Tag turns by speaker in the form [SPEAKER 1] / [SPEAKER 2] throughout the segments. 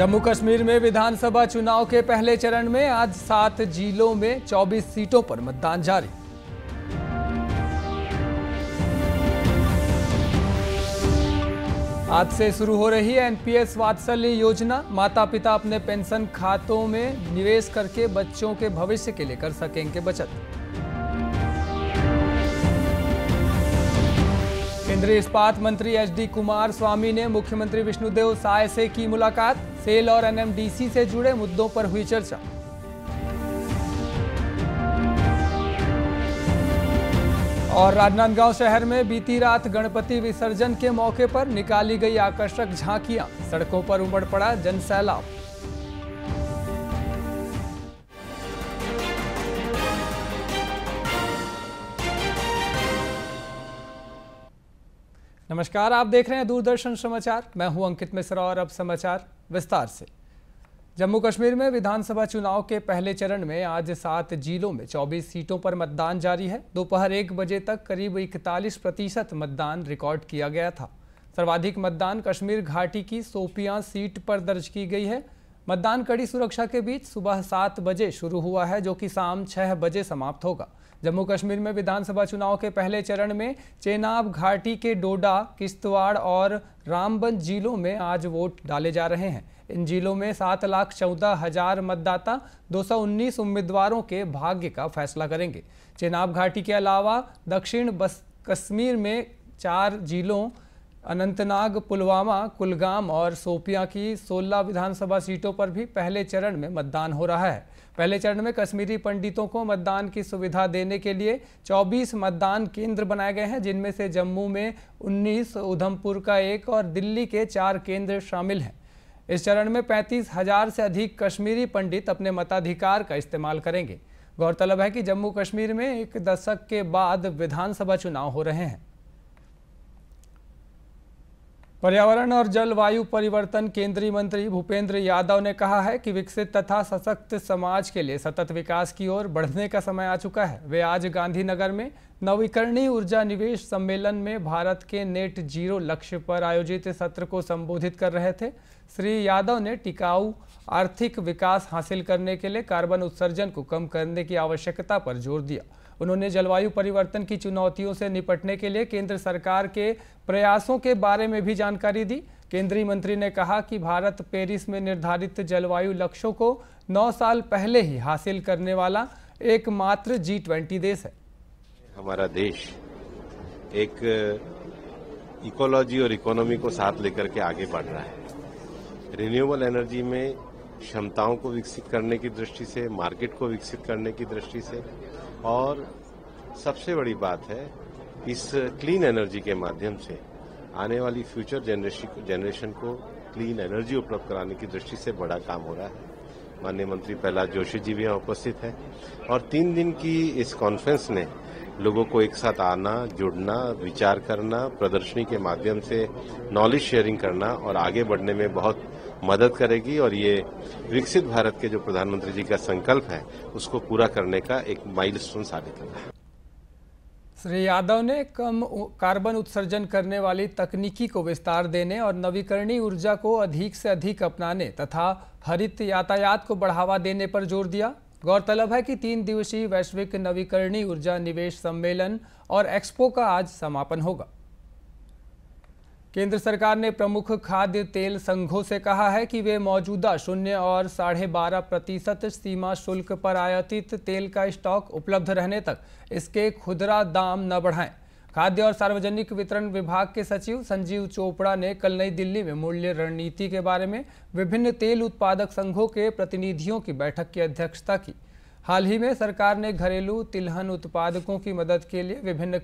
[SPEAKER 1] जम्मू कश्मीर में विधानसभा चुनाव के पहले चरण में आज सात जिलों में 24 सीटों पर मतदान जारी आज से शुरू हो रही है एनपीएस वात्सल्य योजना माता पिता अपने पेंशन खातों में निवेश करके बच्चों के भविष्य के लिए कर सकेंगे बचत केंद्रीय इस्पात मंत्री एच डी कुमार स्वामी ने मुख्यमंत्री विष्णुदेव साय से की मुलाकात सेल और एनएमडीसी से जुड़े मुद्दों पर हुई चर्चा और राजनांदगांव शहर में बीती रात गणपति विसर्जन के मौके पर निकाली गई आकर्षक झांकियां सड़कों पर उमड़ पड़ा जनसैलाब नमस्कार आप देख रहे हैं दूरदर्शन समाचार मैं हूं अंकित मिश्रा और अब समाचार विस्तार से जम्मू कश्मीर में विधानसभा चुनाव के पहले चरण में आज सात जिलों में 24 सीटों पर मतदान जारी है दोपहर एक बजे तक करीब 41 प्रतिशत मतदान रिकॉर्ड किया गया था सर्वाधिक मतदान कश्मीर घाटी की सोपियां सीट पर दर्ज की गई है मतदान कड़ी सुरक्षा के बीच सुबह सात बजे शुरू हुआ है जो कि शाम छह बजे समाप्त होगा जम्मू कश्मीर में विधानसभा चुनाव के पहले चरण में चेनाब घाटी के डोडा किश्तवाड़ और रामबन जिलों में आज वोट डाले जा रहे हैं इन जिलों में सात लाख चौदह हजार मतदाता 219 उम्मीदवारों के भाग्य का फैसला करेंगे चेनाब घाटी के अलावा दक्षिण बस कश्मीर में चार जिलों अनंतनाग पुलवामा कुलगाम और सोपिया की 16 विधानसभा सीटों पर भी पहले चरण में मतदान हो रहा है पहले चरण में कश्मीरी पंडितों को मतदान की सुविधा देने के लिए 24 मतदान केंद्र बनाए गए हैं जिनमें से जम्मू में 19 उधमपुर का एक और दिल्ली के चार केंद्र शामिल हैं इस चरण में पैंतीस हजार से अधिक कश्मीरी पंडित अपने मताधिकार का इस्तेमाल करेंगे गौरतलब है कि जम्मू कश्मीर में एक दशक के बाद विधानसभा चुनाव हो रहे हैं पर्यावरण और जलवायु परिवर्तन केंद्रीय मंत्री भूपेंद्र यादव ने कहा है कि विकसित तथा सशक्त समाज के लिए सतत विकास की ओर बढ़ने का समय आ चुका है वे आज गांधीनगर में नवीकरणीय ऊर्जा निवेश सम्मेलन में भारत के नेट जीरो लक्ष्य पर आयोजित सत्र को संबोधित कर रहे थे श्री यादव ने टिकाऊ आर्थिक विकास हासिल करने के लिए कार्बन उत्सर्जन को कम करने की आवश्यकता पर जोर दिया उन्होंने जलवायु परिवर्तन की चुनौतियों से निपटने के लिए केंद्र सरकार के प्रयासों के बारे में भी जानकारी दी केंद्रीय मंत्री ने कहा कि भारत पेरिस में निर्धारित जलवायु लक्ष्यों को नौ साल पहले ही हासिल करने वाला एकमात्र जी ट्वेंटी देश है हमारा देश एक इकोलॉजी और इकोनॉमी को साथ लेकर के आगे बढ़ रहा है रिन्यूएबल एनर्जी में क्षमताओं को विकसित करने की दृष्टि से मार्केट को विकसित करने की दृष्टि से और सबसे बड़ी बात है इस क्लीन एनर्जी के माध्यम से आने वाली फ्यूचर जनरेशन को क्लीन एनर्जी उपलब्ध कराने की दृष्टि से बड़ा काम हो रहा है माननीय मंत्री प्रहलाद जोशी जी भी यहाँ उपस्थित हैं और तीन दिन की इस कॉन्फ्रेंस ने लोगों को एक साथ आना जुड़ना विचार करना प्रदर्शनी के माध्यम से नॉलेज शेयरिंग करना और आगे बढ़ने में बहुत मदद करेगी और ये विकसित भारत के जो प्रधानमंत्री जी का संकल्प है उसको पूरा करने का एक माइलस्टोन साबित होगा श्री यादव ने कम कार्बन उत्सर्जन करने वाली तकनीकी को विस्तार देने और नवीकरणीय ऊर्जा को अधिक से अधिक अपनाने तथा हरित यातायात को बढ़ावा देने पर जोर दिया गौरतलब है कि तीन दिवसीय वैश्विक नवीकरणीय ऊर्जा निवेश सम्मेलन और एक्सपो का आज समापन होगा केंद्र सरकार ने प्रमुख खाद्य तेल संघों से कहा है कि वे मौजूदा शून्य और साढ़े बारह प्रतिशत सीमा शुल्क पर आयातित तेल का स्टॉक उपलब्ध रहने तक इसके खुदरा दाम न बढ़ाएं खाद्य और सार्वजनिक वितरण विभाग के सचिव संजीव चोपड़ा ने कल नई दिल्ली में मूल्य रणनीति के बारे में विभिन्न तेल उत्पादक संघों के प्रतिनिधियों की बैठक की अध्यक्षता की हाल ही में सरकार ने घरेलू तिलहन उत्पादकों की मदद के लिए विभिन्न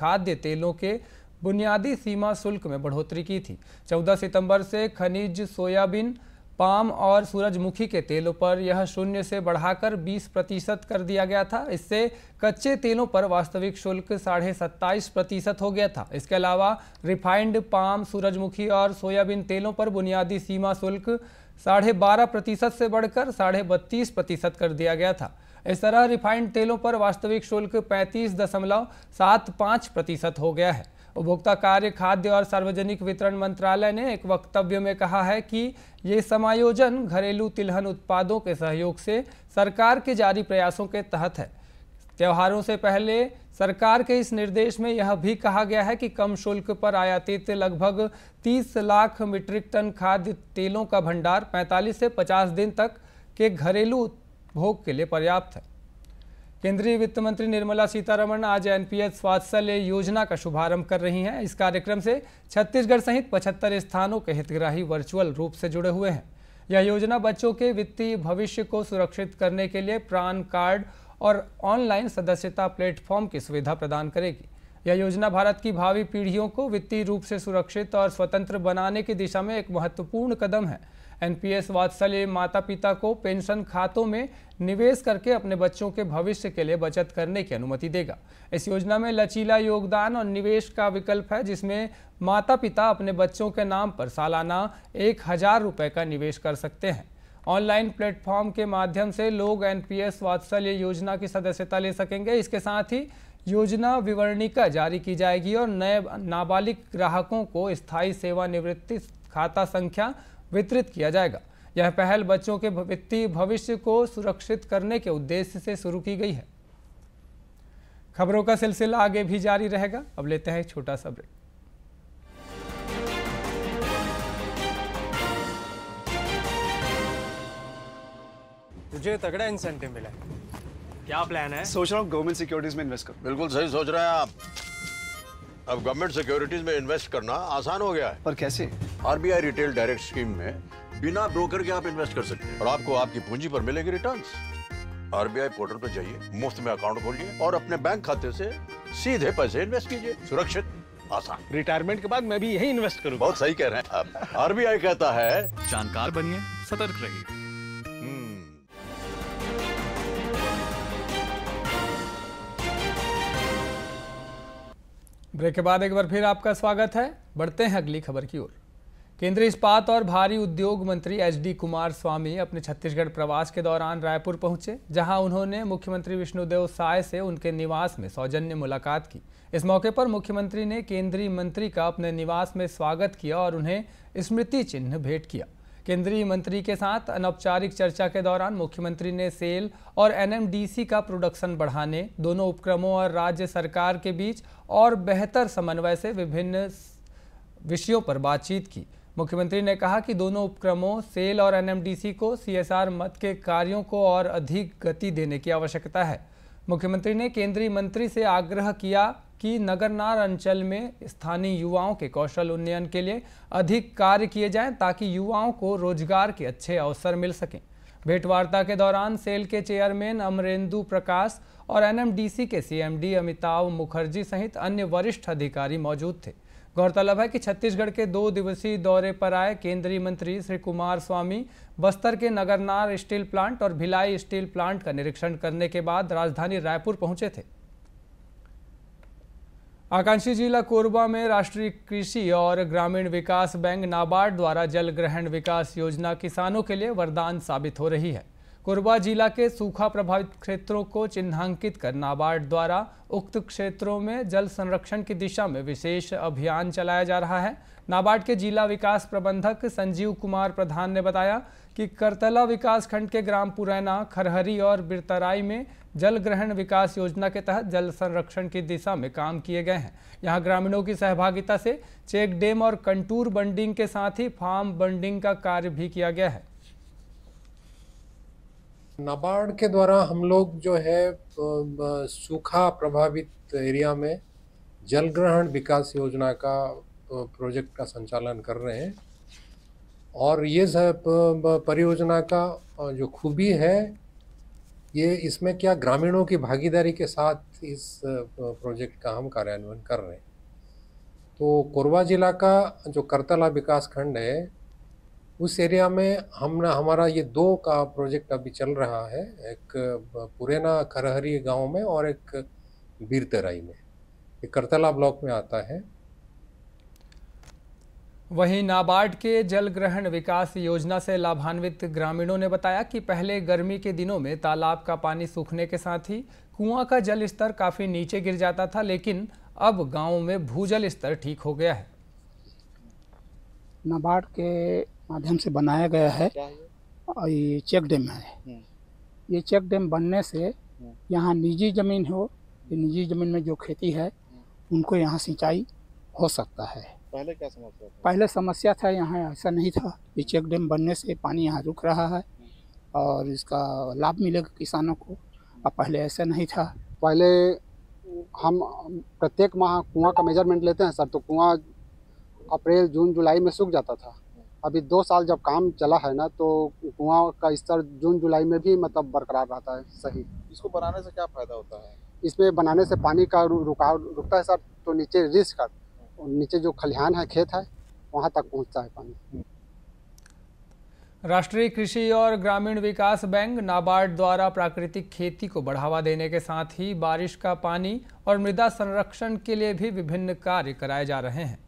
[SPEAKER 1] खाद्य तेलों के बुनियादी सीमा शुल्क में बढ़ोतरी की थी 14 सितंबर से खनिज सोयाबीन पाम और सूरजमुखी के तेलों पर यह शून्य से बढ़ाकर 20 प्रतिशत कर दिया गया था इससे कच्चे तेलों पर वास्तविक शुल्क साढ़े सत्ताईस प्रतिशत हो गया था इसके अलावा रिफाइंड पाम सूरजमुखी और सोयाबीन तेलों पर बुनियादी सीमा शुल्क साढ़े बारह प्रतिशत से बढ़कर साढ़े बत्तीस प्रतिशत कर दिया गया था इस तरह रिफाइंड तेलों पर वास्तविक शुल्क पैंतीस दशमलव सात पाँच प्रतिशत हो गया है उपभोक्ता कार्य खाद्य और सार्वजनिक वितरण मंत्रालय ने एक वक्तव्य में कहा है कि ये समायोजन घरेलू तिलहन उत्पादों के सहयोग से सरकार के जारी प्रयासों के तहत है त्योहारों से पहले सरकार के इस निर्देश में यह भी कहा गया है कि कम शुल्क पर आयातित लगभग 30 लाख मीट्रिक टन खाद्य तेलों का भंडार 45 से 50 दिन तक के घरेलू उपभोग के लिए पर्याप्त है केंद्रीय वित्त मंत्री निर्मला सीतारमण आज एनपीएस स्वास्थ्य योजना का शुभारंभ कर रही हैं इस कार्यक्रम से छत्तीसगढ़ सहित 75 स्थानों के हितग्राही वर्चुअल रूप से जुड़े हुए हैं यह योजना बच्चों के वित्तीय भविष्य को सुरक्षित करने के लिए प्राण कार्ड और ऑनलाइन सदस्यता प्लेटफॉर्म की सुविधा प्रदान करेगी यह योजना भारत की भावी पीढ़ियों को वित्तीय रूप से सुरक्षित और स्वतंत्र बनाने की दिशा में एक महत्वपूर्ण कदम है एनपीएस वात्सल्य माता पिता को पेंशन खातों में निवेश करके अपने बच्चों के भविष्य के लिए बचत करने की अनुमति देगा इस योजना में लचीला योगदान और निवेश का विकल्प है जिसमें माता पिता अपने बच्चों के नाम पर सालाना एक हजार रुपये का निवेश कर सकते हैं ऑनलाइन प्लेटफॉर्म के माध्यम से लोग एनपीएस वात्सल्य योजना की सदस्यता ले सकेंगे इसके साथ ही योजना विवरणिका जारी की जाएगी और नए नाबालिग ग्राहकों को स्थायी सेवानिवृत्ति खाता संख्या वितरित किया जाएगा यह पहल बच्चों के वित्तीय भविष्य को सुरक्षित करने के उद्देश्य से शुरू की गई है खबरों का सिलसिला आगे भी जारी रहेगा अब लेते हैं छोटा सा ब्रेक तुझे तगड़ा इंसेंटिव मिला है क्या प्लान है सोच रहा हूँ गवर्नमेंट सिक्योरिटीज में इन्वेस्ट करूँ बिल्कुल सही सोच रहे हैं आप अब गवर्नमेंट सिक्योरिटीज में इन्वेस्ट करना आसान हो गया है पर कैसे आरबीआई रिटेल डायरेक्ट स्कीम में बिना ब्रोकर के आप इन्वेस्ट कर सकते हैं और आपको आपकी पूंजी पर मिलेगी रिटर्न आरबीआई पोर्टल पर जाइए मुफ्त में अकाउंट खोलिए और अपने बैंक खाते से सीधे पैसे इन्वेस्ट कीजिए सुरक्षित आसान रिटायरमेंट के बाद मैं भी यही इन्वेस्ट करूँ बहुत सही कह रहे हैं आप आरबीआई कहता है जानकार बनिए सतर्क रहिए ब्रेक के बाद एक बार फिर आपका स्वागत है बढ़ते हैं अगली खबर की ओर केंद्रीय इस्पात और भारी उद्योग मंत्री एच डी कुमार स्वामी अपने छत्तीसगढ़ प्रवास के दौरान रायपुर पहुंचे जहां उन्होंने मुख्यमंत्री विष्णुदेव साय से उनके निवास में सौजन्य मुलाकात की इस मौके पर मुख्यमंत्री ने केंद्रीय मंत्री का अपने निवास में स्वागत किया और उन्हें स्मृति चिन्ह भेंट किया केंद्रीय मंत्री के साथ अनौपचारिक चर्चा के दौरान मुख्यमंत्री ने सेल और एनएमडीसी का प्रोडक्शन बढ़ाने दोनों उपक्रमों और राज्य सरकार के बीच और बेहतर समन्वय से विभिन्न विषयों पर बातचीत की मुख्यमंत्री ने कहा कि दोनों उपक्रमों सेल और एनएमडीसी को सीएसआर मत के कार्यों को और अधिक गति देने की आवश्यकता है मुख्यमंत्री ने केंद्रीय मंत्री से आग्रह किया कि नगरनार अंचल में स्थानीय युवाओं के कौशल उन्नयन के लिए अधिक कार्य किए जाएं ताकि युवाओं को रोजगार के अच्छे अवसर मिल सकें भेंटवार्ता के दौरान सेल के चेयरमैन अमरेंदु प्रकाश और एनएमडीसी के सीएमडी अमिताभ मुखर्जी सहित अन्य वरिष्ठ अधिकारी मौजूद थे गौरतलब है कि छत्तीसगढ़ के दो दिवसीय दौरे पर आए केंद्रीय मंत्री श्री कुमार स्वामी बस्तर के नगरनार स्टील प्लांट और भिलाई स्टील प्लांट का निरीक्षण करने के बाद राजधानी रायपुर पहुंचे थे आकांक्षी जिला कोरबा में राष्ट्रीय कृषि और ग्रामीण विकास बैंक नाबार्ड द्वारा जल ग्रहण विकास योजना किसानों के लिए वरदान साबित हो रही है कोरबा जिला के सूखा प्रभावित क्षेत्रों को चिन्हांकित कर नाबार्ड द्वारा उक्त क्षेत्रों में जल संरक्षण की दिशा में विशेष अभियान चलाया जा रहा है नाबार्ड के जिला विकास प्रबंधक संजीव कुमार प्रधान ने बताया कि करतला विकासखंड के ग्राम पुरैना खरहरी और बिरतराई में जल ग्रहण विकास योजना के तहत जल संरक्षण की दिशा में काम किए गए हैं यहाँ ग्रामीणों की सहभागिता से चेक डैम और कंटूर बंडिंग के साथ ही फार्म बंडिंग का कार्य भी किया गया है नाबार्ड के द्वारा हम लोग जो है सूखा प्रभावित एरिया में जल ग्रहण विकास योजना का प्रोजेक्ट का संचालन कर रहे हैं और ये परियोजना का जो खूबी है ये इसमें क्या ग्रामीणों की भागीदारी के साथ इस प्रोजेक्ट का हम कार्यान्वयन कर रहे हैं तो कोरबा ज़िला का जो करतला विकास खंड है उस एरिया में हम हमारा ये दो का प्रोजेक्ट अभी चल रहा है एक पुरेना खरहरी गांव में और एक बीरतराई में ये करतला ब्लॉक में आता है वहीं नाबार्ड के जल ग्रहण विकास योजना से लाभान्वित ग्रामीणों ने बताया कि पहले गर्मी के दिनों में तालाब का पानी सूखने के साथ ही कुआं का जल स्तर काफ़ी नीचे गिर जाता था लेकिन अब गाँव में भूजल स्तर ठीक हो गया है नाबार्ड के माध्यम से बनाया गया है और ये चेक डैम है हम्म। ये चेक डैम बनने से हम्म। यहाँ निजी ज़मीन हो ये हम्म। निजी ज़मीन में जो खेती है उनको यहाँ सिंचाई हो सकता है पहले क्या समस्या था? पहले समस्या था यहाँ ऐसा नहीं था ये चेक डैम बनने से पानी यहाँ रुक रहा है और इसका लाभ मिलेगा किसानों को अब पहले ऐसा नहीं था पहले हम प्रत्येक माह कुआं का मेजरमेंट लेते हैं सर तो कुआं अप्रैल जून जुलाई में सूख जाता था अभी दो साल जब काम चला है ना तो कुआं का स्तर जून जुलाई में भी मतलब बरकरार रहता है सही इसको बनाने से क्या फ़ायदा होता है इसमें बनाने से पानी का रुकाव रुकता है सर तो नीचे रिस कर नीचे जो खलिहान है खेत है वहाँ तक पहुँचता है पानी राष्ट्रीय कृषि और ग्रामीण विकास बैंक नाबार्ड द्वारा प्राकृतिक खेती को बढ़ावा देने के साथ ही बारिश का पानी और मृदा संरक्षण के लिए भी विभिन्न कार्य कराए जा रहे हैं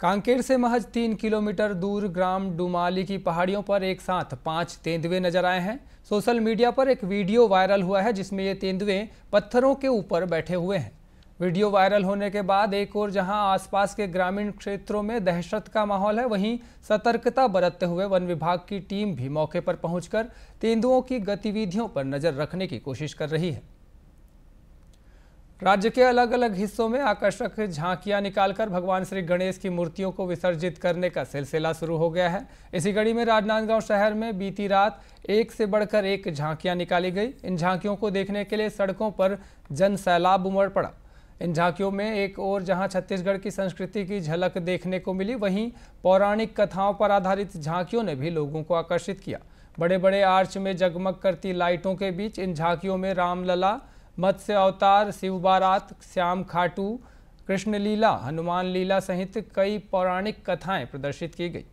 [SPEAKER 1] कांकेर से महज तीन किलोमीटर दूर ग्राम डुमाली की पहाड़ियों पर एक साथ पांच तेंदुए नजर आए हैं सोशल मीडिया पर एक वीडियो वायरल हुआ है जिसमें ये तेंदुए पत्थरों के ऊपर बैठे हुए हैं वीडियो वायरल होने के बाद एक और जहां आसपास के ग्रामीण क्षेत्रों में दहशत का माहौल है वहीं सतर्कता बरतते हुए वन विभाग की टीम भी मौके पर पहुंचकर तेंदुओं की गतिविधियों पर नजर रखने की कोशिश कर रही है राज्य के अलग अलग हिस्सों में आकर्षक झांकियां निकालकर भगवान श्री गणेश की मूर्तियों को विसर्जित करने का सिलसिला शुरू हो गया है इसी कड़ी में राजनांदगांव शहर में बीती रात एक से बढ़कर एक झांकियां निकाली गई इन झांकियों को देखने के लिए सड़कों पर जन सैलाब उमड़ पड़ा इन झांकियों में एक और जहां छत्तीसगढ़ की संस्कृति की झलक देखने को मिली वहीं पौराणिक कथाओं पर आधारित झांकियों ने भी लोगों को आकर्षित किया बड़े बड़े आर्च में जगमग करती लाइटों के बीच इन झांकियों में रामलला मत्स्य अवतार शिव बारात श्याम खाटू कृष्ण लीला हनुमान लीला सहित कई पौराणिक कथाएं प्रदर्शित की गई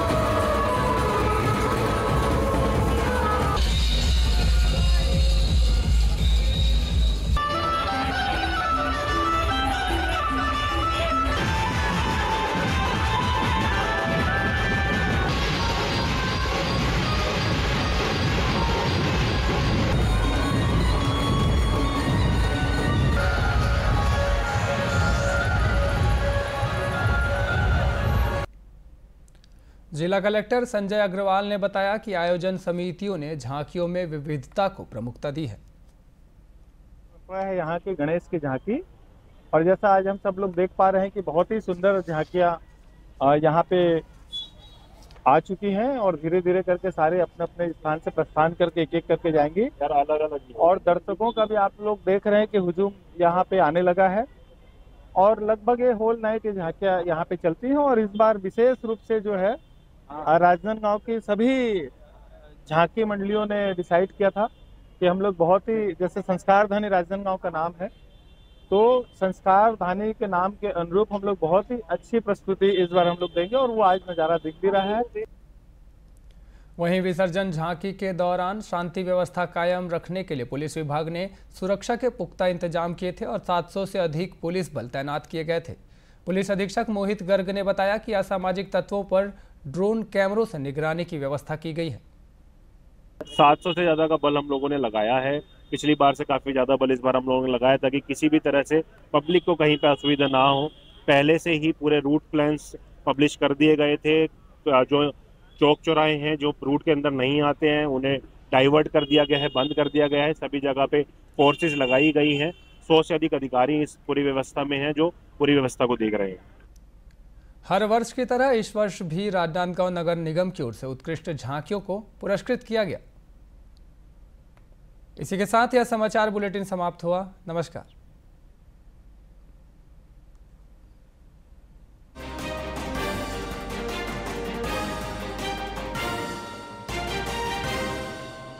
[SPEAKER 1] Oh जिला कलेक्टर संजय अग्रवाल ने बताया कि आयोजन समितियों ने झांकियों में विविधता को प्रमुखता दी है यहाँ की गणेश की झांकी और जैसा आज हम सब लोग देख पा रहे हैं कि बहुत ही सुंदर झांकिया यहाँ पे आ चुकी हैं और धीरे धीरे करके सारे अपने अपने स्थान से प्रस्थान करके एक एक करके जाएंगी अलग अलग और दर्शकों का भी आप लोग देख रहे हैं कि हुजूम यहाँ पे आने लगा है और लगभग ये होल नाइट ये झांकियाँ यहाँ पे चलती हैं और इस बार विशेष रूप से जो है हाँ। हाँ, राजनांदगांव की सभी झांकी मंडलियों ने डिसाइड किया था कि हम लोग बहुत ही जैसे संस्कार धानी राजनांदगांव का नाम है तो संस्कार धानी के नाम के अनुरूप हम लोग बहुत ही अच्छी प्रस्तुति इस बार हम लोग देंगे और वो आज नज़ारा दिख भी रहा है वहीं विसर्जन झांकी के दौरान शांति व्यवस्था कायम रखने के लिए पुलिस विभाग ने सुरक्षा के पुख्ता इंतजाम किए थे और 700 से अधिक पुलिस बल तैनात किए गए थे पुलिस अधीक्षक मोहित गर्ग ने बताया कि असामाजिक तत्वों पर ड्रोन कैमरों से निगरानी की व्यवस्था की गई है 700 से ज़्यादा का बल हम लोगों ने लगाया है पिछली बार से काफ़ी ज़्यादा बल इस बार हम लोगों ने लगाया ताकि किसी भी तरह से पब्लिक को कहीं पर असुविधा ना हो पहले से ही पूरे रूट प्लान पब्लिश कर दिए गए थे जो चौक चौराहे हैं जो रूट के अंदर नहीं आते हैं उन्हें डाइवर्ट कर दिया गया है बंद कर दिया गया है सभी जगह पे फोर्सेज लगाई गई हैं सौ से अधिक अधिकारी इस पूरी व्यवस्था में हैं जो पूरी व्यवस्था को देख रहे हैं हर वर्ष की तरह इस वर्ष भी राजनांदगांव नगर निगम की ओर से उत्कृष्ट झांकियों को पुरस्कृत किया गया इसी के साथ यह समाचार बुलेटिन समाप्त हुआ नमस्कार